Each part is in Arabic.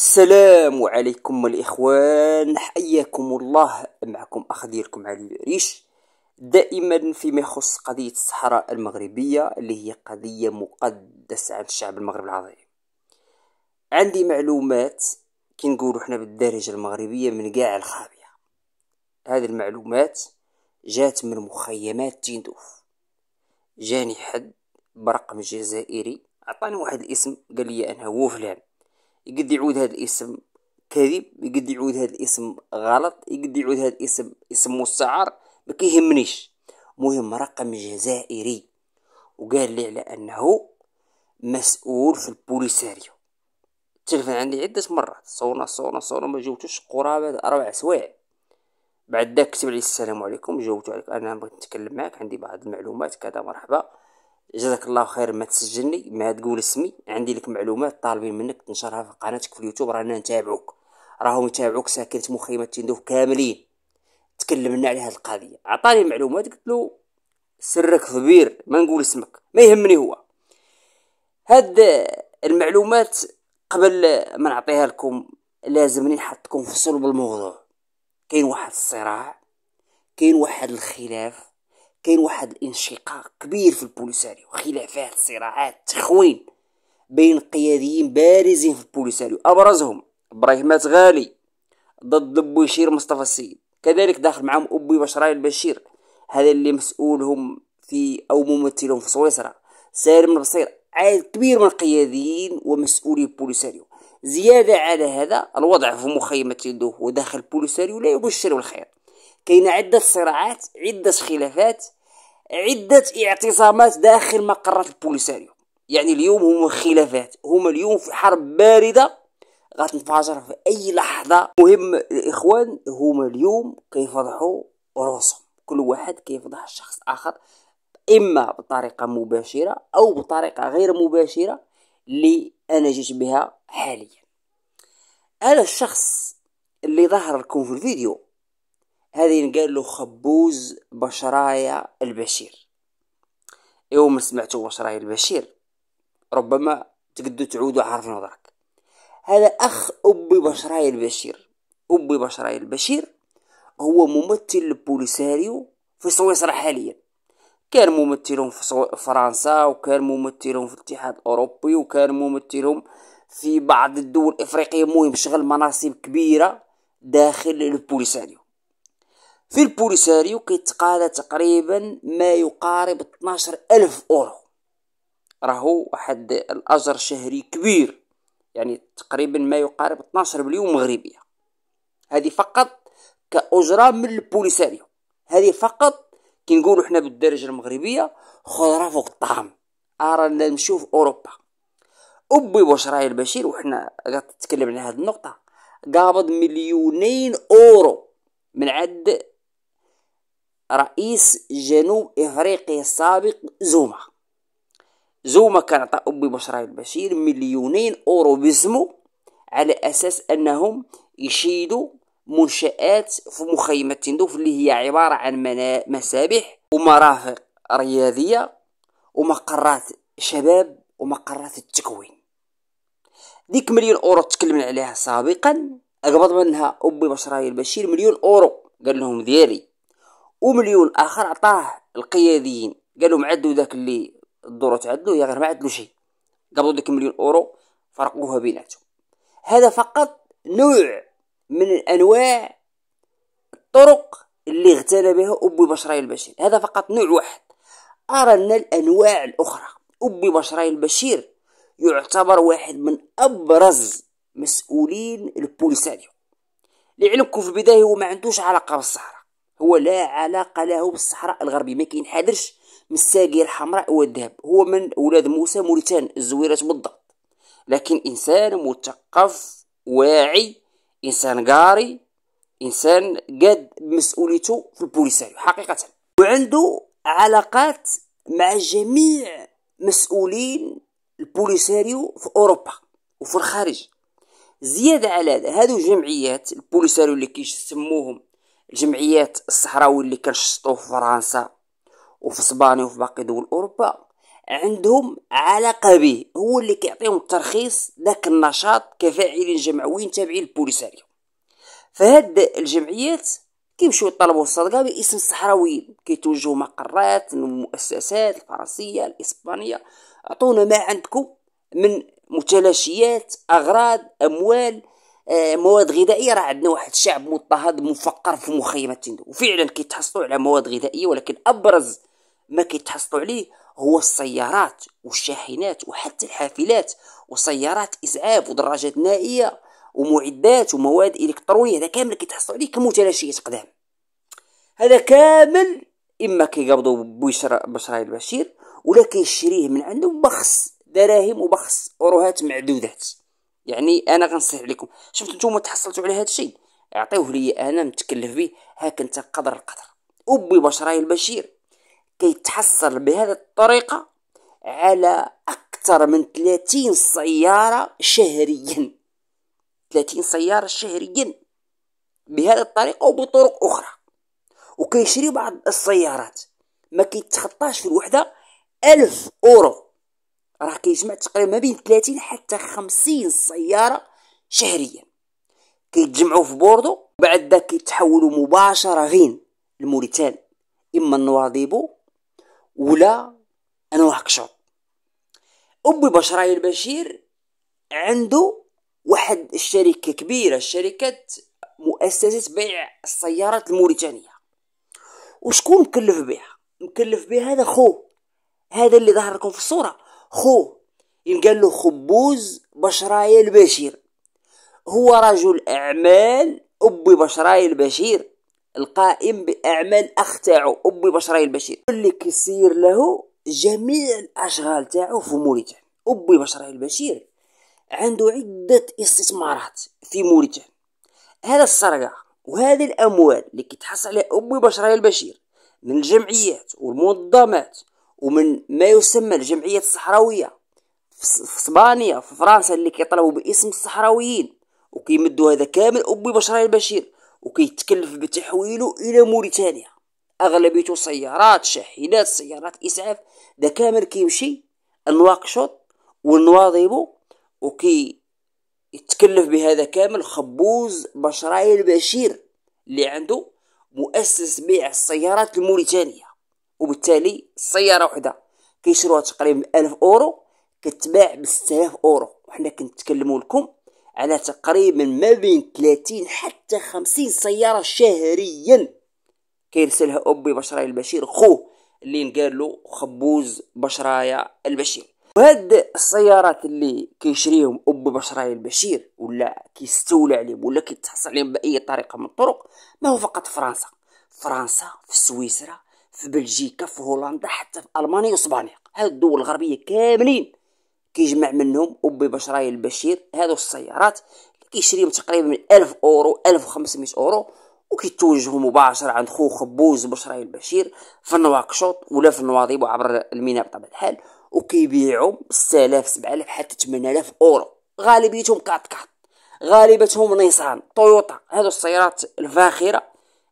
السلام عليكم الإخوان حياكم الله معكم أخ ديالكم علي ريش دائما فيما يخص قضية الصحراء المغربية اللي هي قضية مقدسة عند الشعب المغرب العظيم عندي معلومات كي نقولوا حنا بالدارجة المغربية من كاع الخابية هذه المعلومات جات من مخيمات تندوف جاني حد برقم جزائري عطاني واحد الاسم قال لي انا هو فلان يقد يعود هذا الاسم كذب يقد يعود هذا الاسم غلط يقد يعود هذا الاسم اسم مستعار ما كيهمنيش مهم رقم جزائري وقال لي على انه مسؤول في البوليساريو تلفن عندي عدة مرات صونا صونا صونا ما جاوبتوش قرابة أربع سوايع بعد ذاك كتب لي السلام عليكم جاوبتو عليك انا بغيت نتكلم معاك عندي بعض المعلومات كذا مرحبا جزاك الله خير ما تسجلني ما تقول اسمي عندي لك معلومات طالبين منك تنشرها في قناتك في اليوتيوب رانا نتابعوك راهم يتابعوك ساكنة مخيمة تندوف كاملين تكلمنا على هذه القضية عطاني معلومات قلت له سرك كبير ما نقول اسمك ما يهمني هو هاد المعلومات قبل ما نعطيها لكم لازمني نحطكم في صلب الموضوع كاين واحد الصراع كاين واحد الخلاف كاين واحد الانشقاق كبير في البوليساريو خلافات صراعات تخوين بين قياديين بارزين في البوليساريو ابرزهم ابراهيمات غالي ضد بوشير مصطفى السيد كذلك داخل معهم ابي بشراي البشير هذا اللي مسؤولهم في او ممثلهم في سويسرا سالم البصير عدد كبير من القياديين ومسؤولي البوليساريو زيادة على هذا الوضع في مخيمة يدوه وداخل البوليساريو لا يبشر بالخير كاين عدة صراعات عدة خلافات عدة اعتصامات داخل مقرات البوليساريو يعني اليوم هما خلافات هما اليوم في حرب باردة غتنفجر في أي لحظة مهم الإخوان هما اليوم كيفضحوا روسهم كل واحد كيفضح الشخص الآخر إما بطريقة مباشرة أو بطريقة غير مباشرة اللي أنا جيت بها حاليا أنا الشخص اللي ظهر لكم في الفيديو هذه قال له خبوز بشرايا البشير إيوا ما سمعتوا بشرايا البشير ربما تقدو تعودوا عارفين نظرك هذا أخ أبي بشرايا البشير أبي بشرايا البشير هو ممثل بوليساريو في سويسرا حاليا كان ممثلهم في فرنسا وكان ممثلهم في الاتحاد الأوروبي وكان ممثلهم في بعض الدول الإفريقية مهم شغل مناصب كبيرة داخل البوليساريو في البوليساريو كيتقاضى تقريبا ما يقارب 12 ألف أورو راهو واحد الأجر شهري كبير يعني تقريبا ما يقارب 12 مليون مغربية هذه فقط كأجرة من البوليساريو هذه فقط كي نقولوا حنا بالدرجة المغربية خضرة فوق الطعام أرانا نشوف أوروبا أبي واش البشير وحنا قاعد تتكلم على هذه النقطة قابض مليونين أورو من عد رئيس جنوب إفريقيا السابق زوما زوما كان عطى أبي بشار البشير مليونين أورو باسمه على أساس أنهم يشيدوا منشآت في مخيمة تندوف اللي هي عبارة عن مسابح ومرافق رياضية ومقرات شباب ومقرات التكوين ديك مليون أورو تكلمنا عليها سابقا أقبض منها أبي بشراي البشير مليون أورو قال لهم ديالي ومليون اخر عطاه القياديين قالوا معدو ذاك اللي الدور تعدلو يا غير ما عدلو شيء قبضوا ديك مليون اورو فرقوها بيناتهم هذا فقط نوع من الانواع الطرق اللي اغتال بها ابو بشراي البشير هذا فقط نوع واحد ارى ان الانواع الاخرى ابو بشراي البشير يعتبر واحد من ابرز مسؤولين البوليساريو لعلمكم في البدايه هو ما عندوش علاقه بالصحراء هو لا علاقة له بالصحراء الغربية ما كينحدرش من الساقية الحمراء والذهب هو من أولاد موسى موريتان الزويرات بالضبط لكن إنسان مثقف واعي إنسان قاري إنسان قاد مسؤوليته في البوليساريو حقيقة وعنده علاقات مع جميع مسؤولين البوليساريو في أوروبا وفي الخارج زيادة على هذا هادو جمعيات البوليساريو اللي كيسموهم الجمعيات الصحراوي اللي كنشطو في فرنسا وفي اسبانيا وفي باقي دول اوروبا عندهم علاقه به هو اللي كيعطيهم الترخيص داك النشاط كفاعلين جمعويين تابعين للبوليساريو فهاد الجمعيات كيمشيو يطلبوا الصدقه باسم الصحراويين كيتوجهوا مقرات المؤسسات الفرنسيه الاسبانيه اعطونا ما عندكم من متلاشيات اغراض اموال آه، مواد غذائيه راه عندنا واحد الشعب مضطهد مفقر في مخيمات تندو وفعلا كيتحصلوا على مواد غذائيه ولكن ابرز ما كيتحصلوا عليه هو السيارات والشاحنات وحتى الحافلات وسيارات اسعاف ودراجات نائيه ومعدات ومواد الكترونيه هذا كامل كيتحصلوا عليه كمتلاشيات قدام هذا كامل اما كيقبضوا بشرى بشرى البشير ولا كيشريه من عنده بخس دراهم وبخس اوروهات معدودات يعني انا غنصيح لكم شفتوا نتوما تحصلتوا على هذا الشيء اعطيوه لي انا متكلف به هاك انت قدر القدر ابي بشراي البشير كيتحصل بهذه الطريقه على اكثر من 30 سياره شهريا 30 سياره شهريا بهذه الطريقه وبطرق اخرى وكيشري بعض السيارات ما كيتخطاش في الوحده ألف أورو راه كيجمع تقريبا ما بين 30 حتى 50 سياره شهريا كيتجمعوا في بوردو بعد ذاك كيتحولوا مباشره فين الموريتان اما النواضيبو ولا انواكشوط ابو بشراي البشير عنده واحد الشركه كبيره شركه مؤسسه بيع السيارات الموريتانيه وشكون مكلف بها مكلف بها هذا خوه هذا اللي ظهر لكم في الصوره خو ينقال له خبوز بشراي البشير هو رجل أعمال أبي بشراي البشير القائم بأعمال أخ تاعو أبي بشراي البشير اللي كيسير له جميع الأشغال تاعو في موريتانيا أبي بشراي البشير عنده عدة استثمارات في موريتانيا هذا السرقة وهذه الأموال اللي كتحصل عليها أبي بشراي البشير من الجمعيات والمنظمات ومن ما يسمى الجمعية الصحراوية في اسبانيا في فرنسا اللي كيطلبوا باسم الصحراويين وكيمدوا هذا كامل ابو بشار البشير وكيتكلف بتحويله الى موريتانيا اغلبيته سيارات شاحنات سيارات اسعاف ده كامل كيمشي النواقشوط والنواضيبو وكي يتكلف بهذا كامل خبوز بشراي البشير اللي عنده مؤسس بيع السيارات الموريتانية وبالتالي سياره وحده كيشروها تقريبا ألف اورو كتباع ب اورو وحنا كنتكلموا لكم على تقريبا ما بين 30 حتى 50 سياره شهريا كيرسلها ابي بشراي البشير خوه اللي قال له خبوز بشرايا البشير وهاد السيارات اللي كيشريهم اب بشرايا البشير ولا كيستولى عليهم ولا كيتحصل عليهم باي طريقه من الطرق ما هو فقط فرنسا فرنسا في سويسرا في بلجيكا في هولندا حتى في المانيا واسبانيا هاد الدول الغربيه كاملين كيجمع منهم ابي بشراي البشير هادو السيارات كيشريهم تقريبا من 1000 اورو 1500 اورو وكيتوجهوا مباشره عند خو خبوز بشراي البشير في نواكشوط ولا في النواضيب وعبر الميناء بطبيعه الحال وكيبيعوا ب 6000 7000 حتى 8000 اورو غالبيتهم كات كات غالبتهم نيسان طويوطا هادو السيارات الفاخره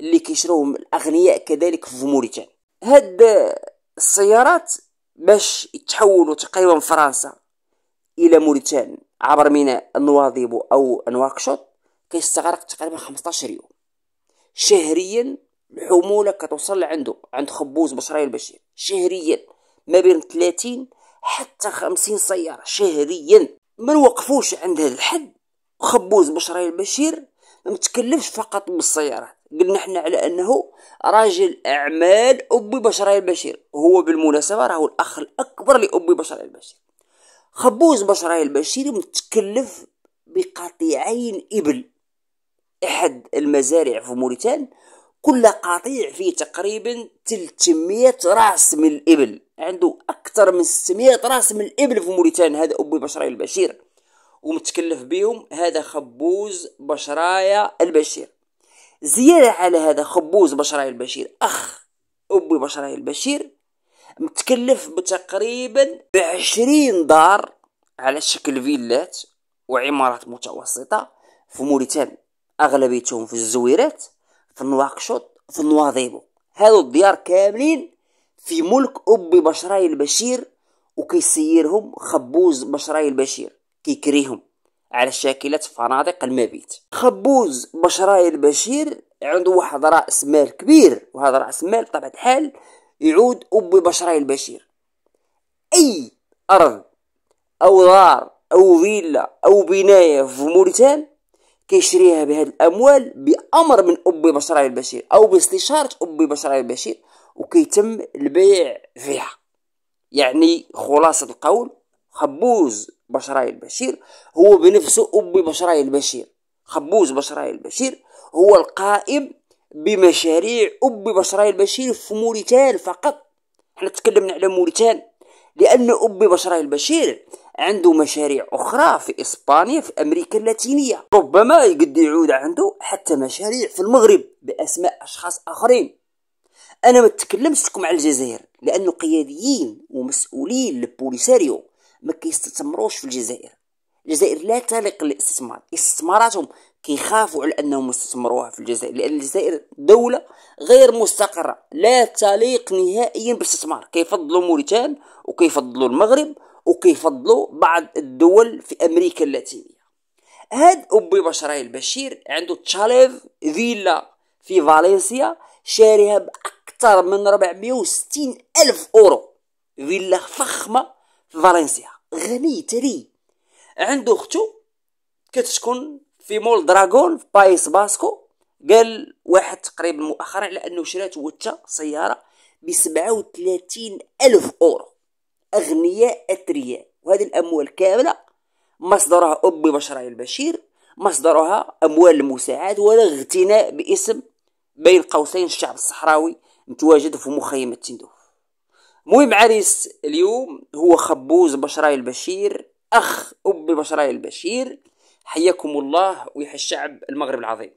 اللي كيشروهم الاغنياء كذلك في موريتانيا هاد السيارات باش يتحولوا تقريبا فرنسا الى موريتان عبر ميناء النواضيب او نواكشوط كيستغرق تقريبا 15 يوم شهريا الحموله كتوصل لعندو عند خبوز بشراي البشير شهريا ما بين 30 حتى 50 سياره شهريا ما نوقفوش عند هذا الحد خبوز بشراي البشير متكلفش فقط بالسيارات قلنا احنا على انه راجل اعمال ابي بشرى البشير هو بالمناسبه راهو الاخ الاكبر لابي بشرى البشير خبوز بشرى البشير متكلف بقطيعين ابل احد المزارع في موريتان كل قطيع فيه تقريبا 300 راس من الابل عنده اكثر من 600 راس من الابل في موريتان هذا ابي بشرى البشير ومتكلف بهم هذا خبوز بشرايا البشير زيادة على هذا خبوز بشرايا البشير أخ أبي بشرايا البشير متكلف بتقريبا بعشرين دار على شكل فيلات وعمارات متوسطة في موريتانيا أغلبيتهم في الزويرات في النواقشوط في النواضيبو هادو الديار كاملين في ملك أبي بشراي البشير وكيسيرهم خبوز بشراي البشير كيكريهم على شاكلة فنادق المبيت خبوز بشراي البشير عنده واحد رأس مال كبير وهذا رأس مال طبعا الحال يعود أب بشراي البشير أي أرض أو دار أو فيلا أو بناية في موريتان كيشريها بهذه الأموال بأمر من أب بشراي البشير أو باستشارة أب بشراي البشير وكيتم البيع فيها يعني خلاصة القول خبوز بشراي البشير هو بنفسه أبي بشراي البشير خبوز بشراي البشير هو القائم بمشاريع أبي بشراي البشير في موريتان فقط احنا تكلمنا على موريتان لأن أبي بشراي البشير عنده مشاريع أخرى في إسبانيا في أمريكا اللاتينية ربما قد يعود عنده حتى مشاريع في المغرب بأسماء أشخاص آخرين أنا ما تكلمتكم على الجزائر لأنه قياديين ومسؤولين للبوليساريو ما كيستثمروش في الجزائر الجزائر لا تليق الاستثمار استثماراتهم كيخافوا على انهم يستثمروها في الجزائر لان الجزائر دوله غير مستقره لا تليق نهائيا بالاستثمار كيفضلوا موريتان وكيفضلوا المغرب وكيفضلوا بعض الدول في امريكا اللاتينيه هاد ابي بشراي البشير عنده تشاليف فيلا في فالنسيا شاريها باكثر من 460 الف اورو فيلا فخمه في فالنسيا غني تري عنده اختو كتسكن في مول دراغون في بايس باسكو قال واحد تقريبا مؤخرا على انه شرات وتا سياره ب وثلاثين الف اورو اغنياء اثرياء وهذه الاموال كامله مصدرها ابي بشرى البشير مصدرها اموال المساعد ولا اغتناء باسم بين قوسين الشعب الصحراوي متواجد في مخيم التندوف مهم عريس اليوم هو خبوز بشراي البشير أخ أب بشراي البشير حياكم الله ويحيى الشعب المغرب العظيم